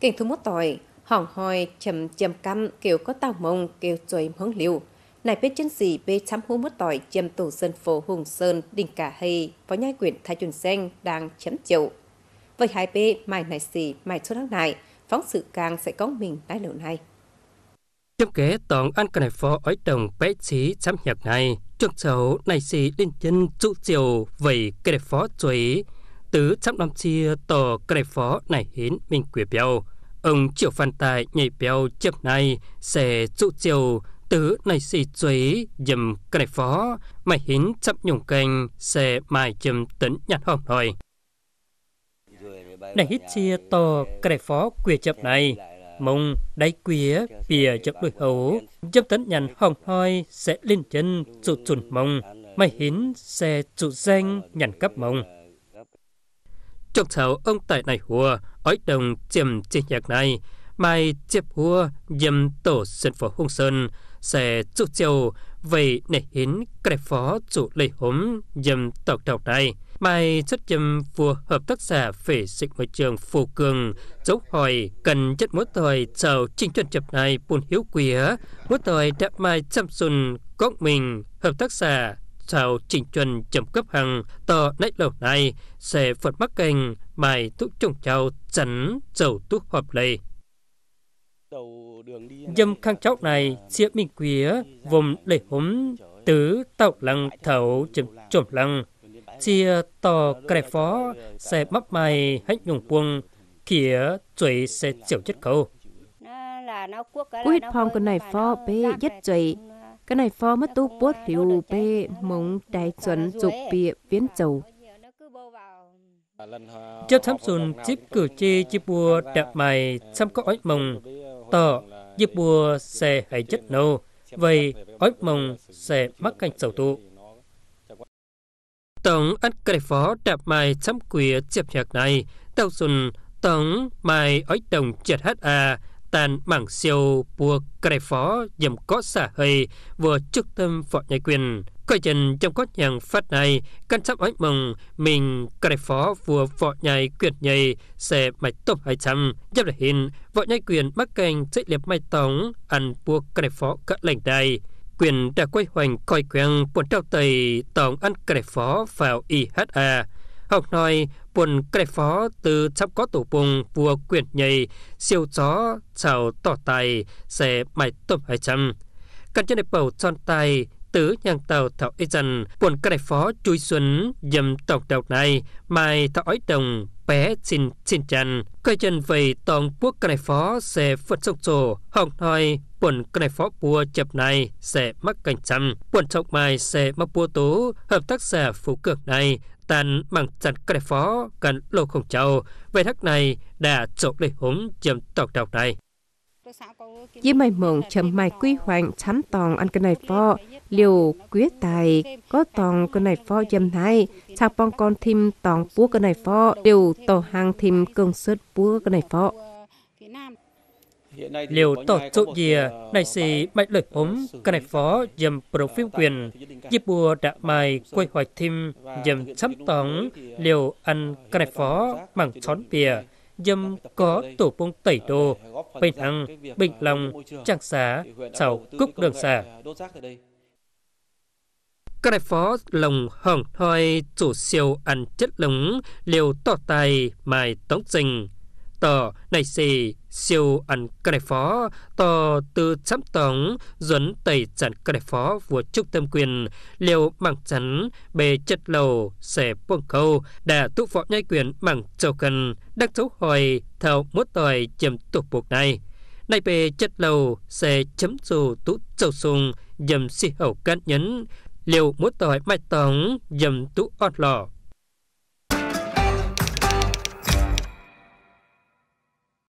Kinh thu mốt tỏi, hỏng hòi, chầm chầm căm, kiểu có tàu mông, kiểu trời hướng liều. Này biết chân gì bê chăm hú mốt tỏi chầm tổ dân phố Hùng Sơn, Đình Cả Hay, phó nhai quyển Thái Chuẩn Xanh đang chấm chịu. Với hai bê, mai này gì, mai số tháng này, phóng sự càng sẽ có mình đáy lầu này. trong kế tổng ăn này phó ối đồng bé trí chăm nhập này, trường sầu này xì lên chân trụ chiều, vậy cái phó chú ý, tứ trong năm chia tổ cây phó này hiến mình quỷ béo ông triệu phan tài nhảy béo chậm này sẽ trụ chiều tứ này xì chuối dầm cây phó mày hiến chậm nhung canh sẽ mai chậm tấn nhặt hòm thôi này hít chia tổ cây phó quỷ chậm này mông đáy quía bìa chậm đuổi hấu chậm tấn nhàn hòm thôi sẽ lên chân trụ chuẩn mông mày hiến sẽ trụ danh nhàn cấp mông trong cháu ông tại này hùa, ói đồng chiếm chỉ nhạc này, mai chiếp hùa dầm tổ sân phổ hung sơn, sẽ chủ châu về nể hiến cái phó chủ lệ hốm dầm tộc đầu này. Mai chất dầm phù hợp tác xã phê dịch môi trường phù cường, dấu hỏi cần chất mỗi thời chào trình chuẩn chập này buồn hiếu quý mỗi thời đã mai chăm xuân góc mình hợp tác xã sao chỉnh chuẩn chấm cấp hàng tờ nách lầu này sẽ phật mắc kênh mài thuốc trồng trao chắn dầu thuốc hợp lệ. Dâm khang chóc này xịa mình quía vùng lệ hốm tứ tạo lăng thấu chấm trộm lăng chia tò kẻ phó sẽ mắc mày hạnh nhung buông kia chuối sẽ chịu chất khâu quyết phong con này phó bê dứt chuối cái này pho mất tu bốt liu bê mông đại chuẩn dục bịa viễn dầu chấp thám sùn chip cử chi chip bùa đẹp mày xăm có ói mông tỏ chip bùa xe hay chất nâu vậy ói mông xe mắc canh sầu tụ tổng ăn cây phó đẹp mày xăm quỷ chip nhạc này tàu sùn tổng mày ói đồng chết hết à tàn mảng siêu bua cải phó dầm có xả hơi vừa trước tâm võ nhai quyền coi chân trong có nhàng phát này căn sắp ánh mừng mình cải phó vừa võ nhai quyền nhầy sẽ mạch tôm hai trăm giáp đại hình võ nhai quyền mắc canh sẽ liệp mai tống ăn bua cải phó cỡ lành đài quyền đã quay hoành coi quen bọn trao tầy tổng ăn cải phó vào IHA Học nói buồn cây phó từ chấp có tổ bùng vua quyển nhầy siêu chó chào tỏ tài sẽ mày tôm hai trăm. cần chân đẹp bầu tròn tài tứ nhàng tàu thảo y dần buồn cây phó chui xuân dầm tổng đầu này mai thảo ói đồng bé xin xin chân cây chân về toàn quốc cây phó sẽ phật sốc trổ học nói buồn cây phó bùa chập này sẽ mắc cảnh trăm buồn trọng mai sẽ mắc bùa tố hợp tác giả phú cường này tàn bằng chặt các đại phó gần lô không châu về thắc này đã trộn đầy húng chấm tọc đọc này với mày mộng chấm mày quy hoành chấm tòng ăn cái này phò liều quyết tài có tòng cái này phò dâm này sạc bong con thêm tòng búa cái này phò đều tổ hàng thêm cường sớt búa cái này phò liệu tổ chức gì đại sĩ mạch lực hốm cái này phó dầm bộ phiên quyền dịp bùa ờ, ờ, ờ, đã mài quay hoài thêm dầm chấm tóng liệu ăn cái này phó bằng chón bìa dầm có tổ bông tẩy đồ bình hằng bình lòng trang xá chảo cúc đường xả cái này phó lồng hỏng thoi chủ siêu ăn chất lúng liều tỏ tài mài tống dình tờ này xì siêu ăn cái phó tờ từ chấm tổng dẫn tẩy chặn cái phó của trung tâm quyền liều bằng chắn bề chất lầu xẻ buông câu đã tụ phó nhai quyền bằng châu cần đắc dấu hỏi theo mốt tòi chấm tục buộc này nay bề chất lầu xẻ chấm dù tú châu sùng dầm si hậu cán nhấn liều mốt tòi mai tổng dầm tú ọt lò